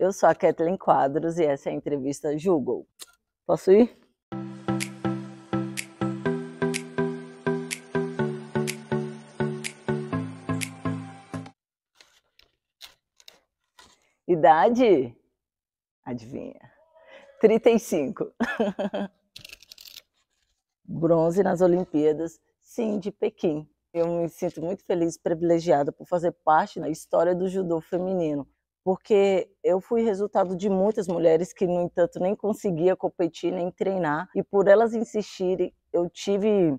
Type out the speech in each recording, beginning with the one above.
Eu sou a Kathleen Quadros e essa é a entrevista Google. Posso ir? Idade? Adivinha. 35. Bronze nas Olimpíadas, sim, de Pequim. Eu me sinto muito feliz e privilegiada por fazer parte da história do judô feminino porque eu fui resultado de muitas mulheres que, no entanto, nem conseguia competir, nem treinar, e por elas insistirem, eu tive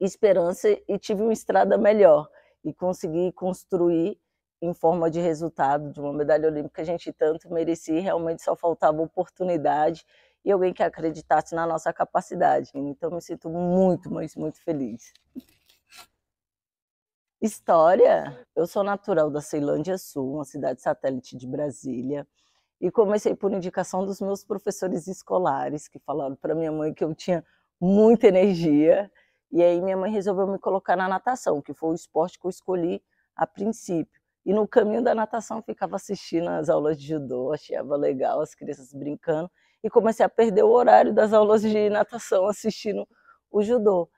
esperança e tive uma estrada melhor e consegui construir em forma de resultado de uma medalha olímpica a gente tanto merecia, realmente só faltava oportunidade e alguém que acreditasse na nossa capacidade. Então me sinto muito, mas muito feliz. História. Eu sou natural da Ceilândia Sul, uma cidade satélite de Brasília, e comecei por indicação dos meus professores escolares, que falaram para minha mãe que eu tinha muita energia. E aí minha mãe resolveu me colocar na natação, que foi o esporte que eu escolhi a princípio. E no caminho da natação ficava assistindo as aulas de judô, achava legal as crianças brincando e comecei a perder o horário das aulas de natação assistindo o judô.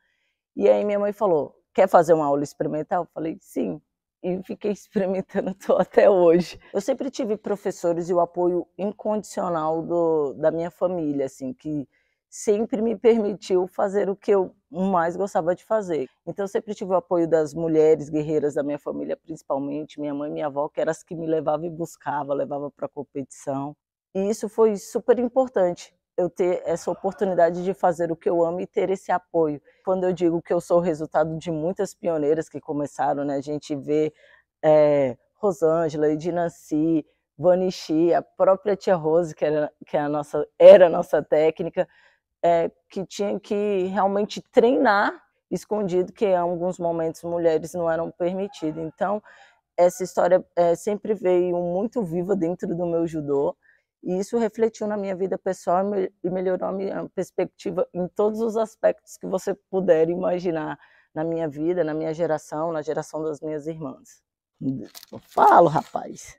E aí minha mãe falou: quer fazer uma aula experimental? Eu falei, sim. E fiquei experimentando até hoje. Eu sempre tive professores e o apoio incondicional do, da minha família, assim, que sempre me permitiu fazer o que eu mais gostava de fazer. Então, sempre tive o apoio das mulheres guerreiras da minha família, principalmente minha mãe e minha avó, que eram as que me levavam e buscavam, levavam para competição. E isso foi super importante, eu ter essa oportunidade de fazer o que eu amo e ter esse apoio. Quando eu digo que eu sou o resultado de muitas pioneiras que começaram, né? A gente vê é, Rosângela, Edinancy, Vanishi, a própria Tia Rose, que era, que é a nossa, era a nossa técnica, é, que tinha que realmente treinar escondido, que em alguns momentos mulheres não eram permitidas. Então, essa história é, sempre veio muito viva dentro do meu judô. E isso refletiu na minha vida pessoal e melhorou a minha perspectiva em todos os aspectos que você puder imaginar na minha vida, na minha geração, na geração das minhas irmãs. Eu falo, rapaz.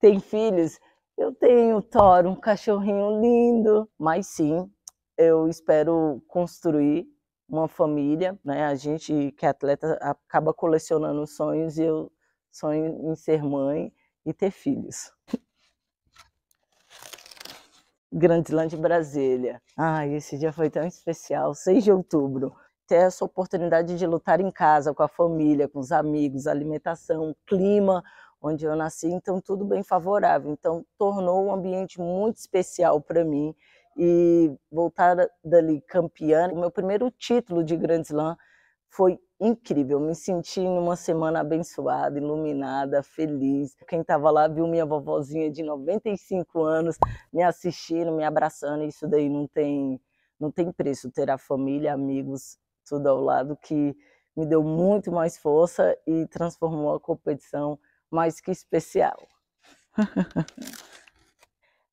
Tem filhos? Eu tenho, Toro, um cachorrinho lindo. Mas sim, eu espero construir uma família, né? A gente que é atleta acaba colecionando sonhos e eu sonho em ser mãe e ter filhos. Grandeslândia de Brasília. Ai, esse dia foi tão especial, 6 de outubro. Ter essa oportunidade de lutar em casa, com a família, com os amigos, alimentação, clima, onde eu nasci, então tudo bem favorável. Então tornou um ambiente muito especial para mim e voltar dali campeã, o meu primeiro título de Grand Slam foi incrível, me senti numa semana abençoada, iluminada, feliz. Quem estava lá viu minha vovozinha de 95 anos me assistindo, me abraçando, isso daí não tem não tem preço ter a família, amigos, tudo ao lado que me deu muito mais força e transformou a competição mais que especial.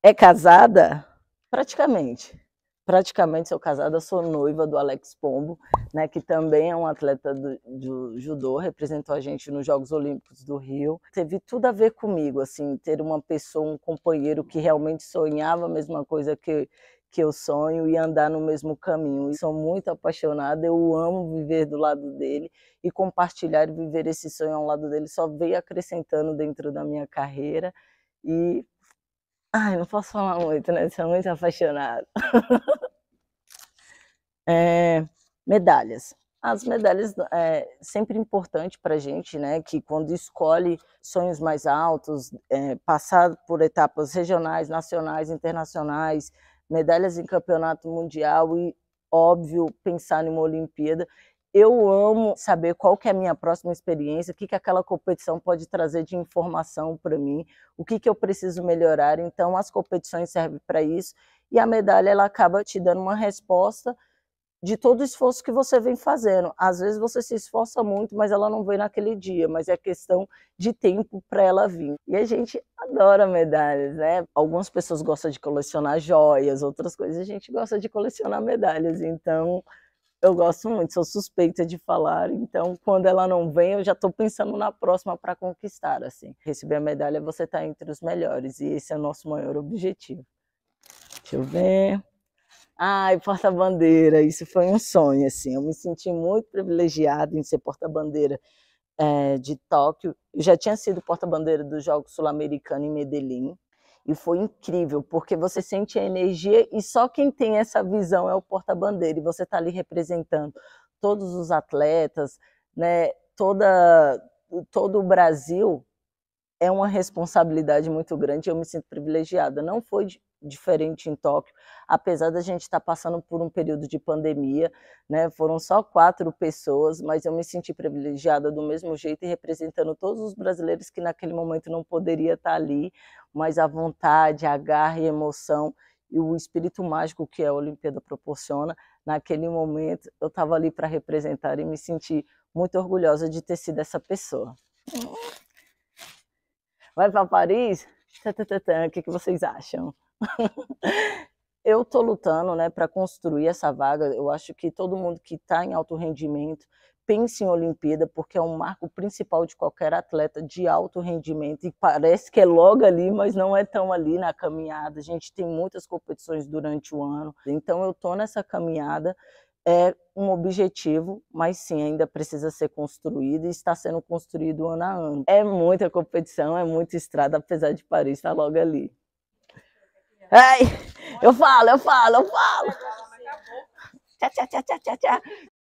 é casada? Praticamente praticamente sou casada, sou noiva do Alex Pombo, né, que também é um atleta do, do, judô, representou a gente nos Jogos Olímpicos do Rio. Teve tudo a ver comigo, assim, ter uma pessoa, um companheiro que realmente sonhava a mesma coisa que que eu sonho e andar no mesmo caminho. E sou muito apaixonada, eu amo viver do lado dele e compartilhar e viver esse sonho ao lado dele só veio acrescentando dentro da minha carreira e Ai, não posso falar muito, né? Sou muito apaixonada. é, medalhas. As medalhas é sempre importante para a gente, né? Que quando escolhe sonhos mais altos, é, passar por etapas regionais, nacionais, internacionais, medalhas em campeonato mundial e, óbvio, pensar numa Olimpíada. Eu amo saber qual que é a minha próxima experiência, o que, que aquela competição pode trazer de informação para mim, o que, que eu preciso melhorar. Então, as competições servem para isso e a medalha ela acaba te dando uma resposta de todo o esforço que você vem fazendo. Às vezes você se esforça muito, mas ela não vem naquele dia, mas é questão de tempo para ela vir. E a gente adora medalhas, né? Algumas pessoas gostam de colecionar joias, outras coisas a gente gosta de colecionar medalhas. Então, eu gosto muito, sou suspeita de falar, então quando ela não vem, eu já estou pensando na próxima para conquistar, assim. Receber a medalha, você está entre os melhores, e esse é o nosso maior objetivo. Deixa eu ver. Ai, porta-bandeira, isso foi um sonho, assim. Eu me senti muito privilegiada em ser porta-bandeira é, de Tóquio. Eu já tinha sido porta-bandeira do Jogo Sul-Americano em Medellín, e foi incrível, porque você sente a energia e só quem tem essa visão é o porta-bandeira. E você está ali representando todos os atletas, né? Toda, todo o Brasil é uma responsabilidade muito grande. Eu me sinto privilegiada. Não foi diferente em Tóquio, apesar da gente estar tá passando por um período de pandemia, né? Foram só quatro pessoas, mas eu me senti privilegiada do mesmo jeito e representando todos os brasileiros que naquele momento não poderia estar tá ali, mas a vontade, a garra e emoção e o espírito mágico que a Olimpíada proporciona, naquele momento eu estava ali para representar e me senti muito orgulhosa de ter sido essa pessoa. Uhum. Vai para Paris? o que, que vocês acham? eu estou lutando né, para construir essa vaga. Eu acho que todo mundo que está em alto rendimento pense em Olimpíada, porque é um marco principal de qualquer atleta de alto rendimento. E parece que é logo ali, mas não é tão ali na caminhada. A gente tem muitas competições durante o ano. Então, eu estou nessa caminhada. É um objetivo, mas sim, ainda precisa ser construído e está sendo construído ano a ano. É muita competição, é muita estrada, apesar de Paris estar tá logo ali. Ai, eu falo, eu falo, eu falo. Tchau, tchau, tchau, tchau, tchau.